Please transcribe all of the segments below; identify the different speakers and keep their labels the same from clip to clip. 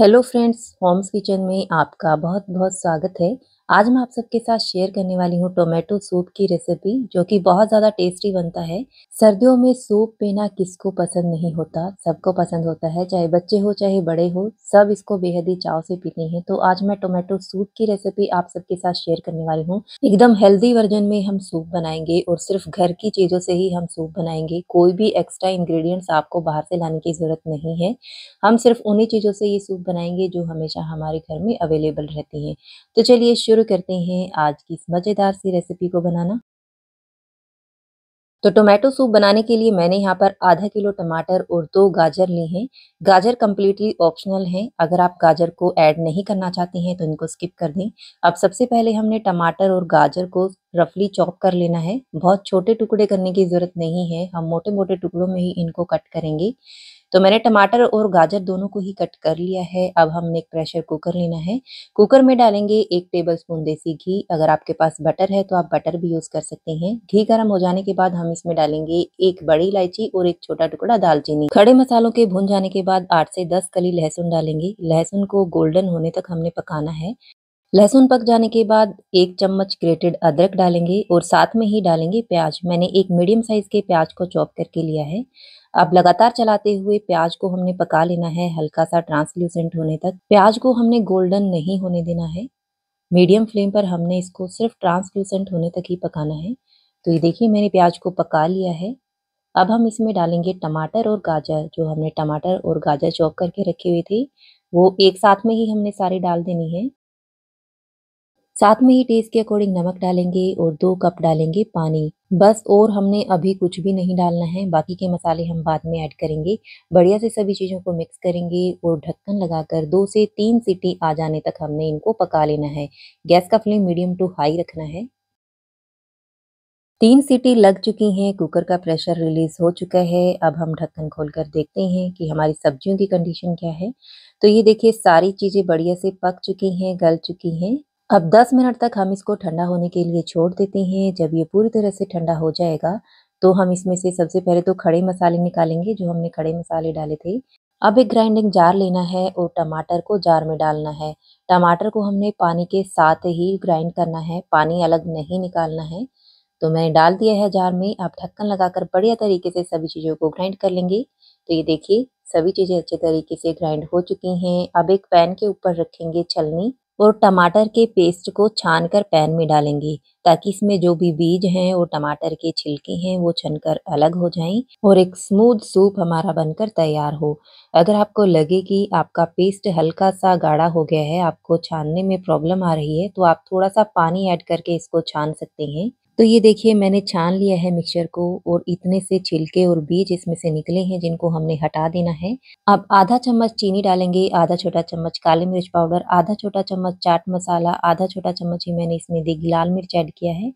Speaker 1: hello friends Holmes kitchen में आपका बहुत बहुत स्वागत है आज मैं आप सबके साथ शेयर करने वाली हूँ टोमेटो सूप की रेसिपी जो कि बहुत ज़्यादा टेस्टी बनता है सर्दियों में सूप पीना किसको पसंद नहीं होता सबको पसंद होता है चाहे बच्चे हो चाहे बड़े हो सब इसको बेहद ही चाव से पीते हैं तो आज मैं टोमेटो सूप की रेसिपी आप सबके साथ शेयर करने वाली हूँ एकदम हेल्दी वर्जन में हम सूप बनाएंगे और सिर्फ घर की चीज़ों से ही हम सूप बनाएंगे कोई भी एक्स्ट्रा इन्ग्रीडियंट्स आपको बाहर से लाने की ज़रूरत नहीं है हम सिर्फ उन्हीं चीज़ों से ये सूप बनाएंगे जो हमेशा हमारे घर में अवेलेबल रहती हैं तो चलिए शुरू शुरू करते हैं आज की इस मज़ेदार सी रेसिपी को बनाना तो टोमेटो सूप बनाने के लिए मैंने यहाँ पर आधा किलो टमाटर और दो गाजर ली हैं गाजर कम्प्लीटली ऑप्शनल हैं अगर आप गाजर को ऐड नहीं करना चाहते हैं तो इनको स्किप कर दें अब सबसे पहले हमने टमाटर और गाजर को रफली चॉप कर लेना है बहुत छोटे टुकड़े करने की ज़रूरत नहीं है हम मोटे मोटे टुकड़ों में ही इनको कट करेंगे तो मैंने टमाटर और गाजर दोनों को ही कट कर लिया है अब हमने प्रेशर कुकर लेना है कुकर में डालेंगे एक टेबल स्पून देसी घी अगर आपके पास बटर है तो आप बटर भी यूज़ कर सकते हैं घी गर्म हो जाने के बाद हम इसमें डालेंगे एक बड़ी इलायची और एक छोटा टुकड़ा दालचीनी खड़े मसालों के भून जाने के बाद आठ से दस कली लहसुन डालेंगे लहसुन को गोल्डन होने तक हमने पकाना है लहसुन पक जाने के बाद एक चम्मच ग्रेटेड अदरक डालेंगे और साथ में ही डालेंगे प्याज मैंने एक मीडियम साइज के प्याज को चॉप करके लिया है अब लगातार चलाते हुए प्याज को हमने पका लेना है हल्का सा ट्रांसल्यूसेंट होने तक प्याज को हमने गोल्डन नहीं होने देना है मीडियम फ्लेम पर हमने इसको सिर्फ ट्रांसल्यूसेंट होने तक ही पकाना है तो ये देखिए मैंने प्याज को पका लिया है अब हम इसमें डालेंगे टमाटर और गाजर जो हमने टमाटर और गाजर चॉप करके रखे हुए थे वो एक साथ में ही हमने सारे डाल देनी है साथ में ही टेस्ट के अकॉर्डिंग नमक डालेंगे और दो कप डालेंगे पानी बस और हमने अभी कुछ भी नहीं डालना है बाकी के मसाले हम बाद में ऐड करेंगे बढ़िया से सभी चीज़ों को मिक्स करेंगे और ढक्कन लगाकर दो से तीन सीटी आ जाने तक हमने इनको पका लेना है गैस का फ्लेम मीडियम टू हाई रखना है तीन सीटी लग चुकी हैं कुकर का प्रेशर रिलीज हो चुका है अब हम ढक्कन खोलकर देखते हैं कि हमारी सब्जियों की कंडीशन क्या है तो ये देखिए सारी चीज़ें बढ़िया से पक चुकी हैं गल चुकी हैं अब 10 मिनट तक हम इसको ठंडा होने के लिए छोड़ देते हैं जब ये पूरी तरह से ठंडा हो जाएगा तो हम इसमें से सबसे पहले तो खड़े मसाले निकालेंगे जो हमने खड़े मसाले डाले थे अब एक ग्राइंडिंग जार लेना है और टमाटर को जार में डालना है टमाटर को हमने पानी के साथ ही ग्राइंड करना है पानी अलग नहीं निकालना है तो मैंने डाल दिया है जार में आप ढक्कन लगाकर बढ़िया तरीके से सभी चीज़ों को ग्राइंड कर लेंगे तो ये देखिए सभी चीज़ें अच्छे तरीके से ग्राइंड हो चुकी हैं अब एक पैन के ऊपर रखेंगे छलनी और टमाटर के पेस्ट को छानकर पैन में डालेंगे ताकि इसमें जो भी बीज हैं और टमाटर के छिलके हैं वो छनकर अलग हो जाएं और एक स्मूथ सूप हमारा बनकर तैयार हो अगर आपको लगे कि आपका पेस्ट हल्का सा गाढ़ा हो गया है आपको छानने में प्रॉब्लम आ रही है तो आप थोड़ा सा पानी ऐड करके इसको छान सकते हैं तो ये देखिए मैंने छान लिया है मिक्सचर को और इतने से छिलके और बीज इसमें से निकले हैं जिनको हमने हटा देना है अब आधा चम्मच चीनी डालेंगे आधा छोटा चम्मच काली मिर्च पाउडर आधा छोटा चम्मच चाट मसाला आधा छोटा चम्मच ही मैंने इसमें देगी लाल मिर्च ऐड ऐड किया है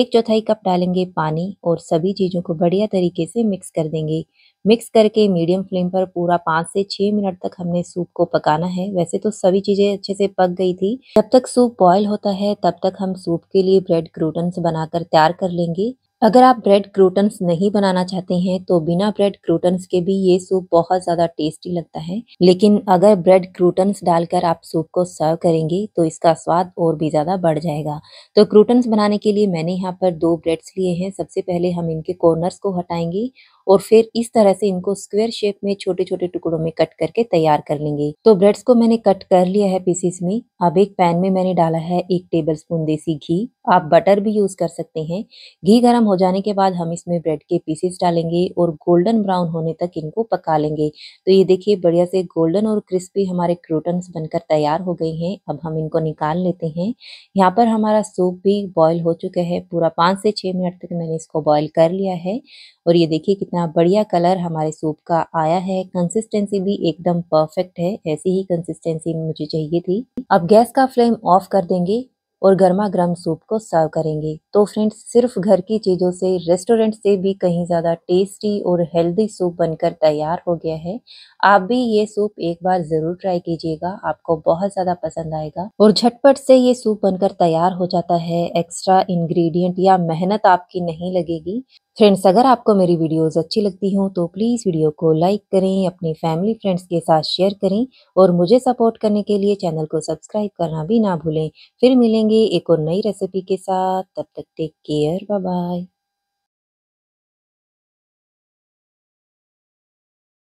Speaker 1: एक चौथाई कप डालेंगे पानी और सभी चीज़ों को बढ़िया तरीके से मिक्स कर देंगे मिक्स करके मीडियम फ्लेम पर पूरा पाँच से छः मिनट तक हमने सूप को पकाना है वैसे तो सभी चीज़ें अच्छे से पक गई थी जब तक सूप बॉयल होता है तब तक हम सूप के लिए ब्रेड क्रूटन्स बनाकर तैयार कर लेंगे अगर आप ब्रेड क्रूटन्स नहीं बनाना चाहते हैं तो बिना ब्रेड क्रूटन्स के भी ये सूप बहुत ज़्यादा टेस्टी लगता है लेकिन अगर ब्रेड क्रूटन्स डालकर आप सूप को सर्व करेंगे तो इसका स्वाद और भी ज़्यादा बढ़ जाएगा तो क्रूटन्स बनाने के लिए मैंने यहाँ पर दो ब्रेड्स लिए हैं सबसे पहले हम इनके कॉर्नर्स को हटाएंगे और फिर इस तरह से इनको स्क्वेयर शेप में छोटे छोटे टुकड़ों में कट करके तैयार कर लेंगे तो ब्रेड्स को मैंने कट कर लिया है पीसेस में अब एक पैन में मैंने डाला है एक टेबल स्पून देसी घी आप बटर भी यूज कर सकते हैं घी गर्म हो जाने के बाद हम इसमें ब्रेड के पीसेस डालेंगे और गोल्डन ब्राउन होने तक इनको पका लेंगे तो ये देखिए बढ़िया से गोल्डन और क्रिस्पी हमारे क्रोटन्स बनकर तैयार हो गए हैं अब हम इनको निकाल लेते हैं यहाँ पर हमारा सूप भी बॉयल हो चुका है पूरा पाँच से छः मिनट तक मैंने इसको बॉयल कर लिया है और ये देखिए कितना कितना बढ़िया कलर हमारे सूप का आया है कंसिस्टेंसी भी एकदम परफेक्ट है ऐसी ही कंसिस्टेंसी मुझे चाहिए थी अब गैस का फ्लेम ऑफ कर देंगे और गर्मा गर्म सूप को सर्व करेंगे तो फ्रेंड्स सिर्फ घर की चीज़ों से रेस्टोरेंट से भी कहीं ज़्यादा टेस्टी और हेल्दी सूप बनकर तैयार हो गया है आप भी ये सूप एक बार ज़रूर ट्राई कीजिएगा आपको बहुत ज़्यादा पसंद आएगा और झटपट से ये सूप बनकर तैयार हो जाता है एक्स्ट्रा इंग्रेडिएंट या मेहनत आपकी नहीं लगेगी फ्रेंड्स अगर आपको मेरी वीडियोस अच्छी लगती हों तो प्लीज़ वीडियो को लाइक करें अपनी फैमिली फ्रेंड्स के साथ शेयर करें और मुझे सपोर्ट करने के लिए चैनल को सब्सक्राइब करना भी ना भूलें फिर मिलेंगे एक और नई रेसिपी के साथ तब तक टेक केयर बाय बाय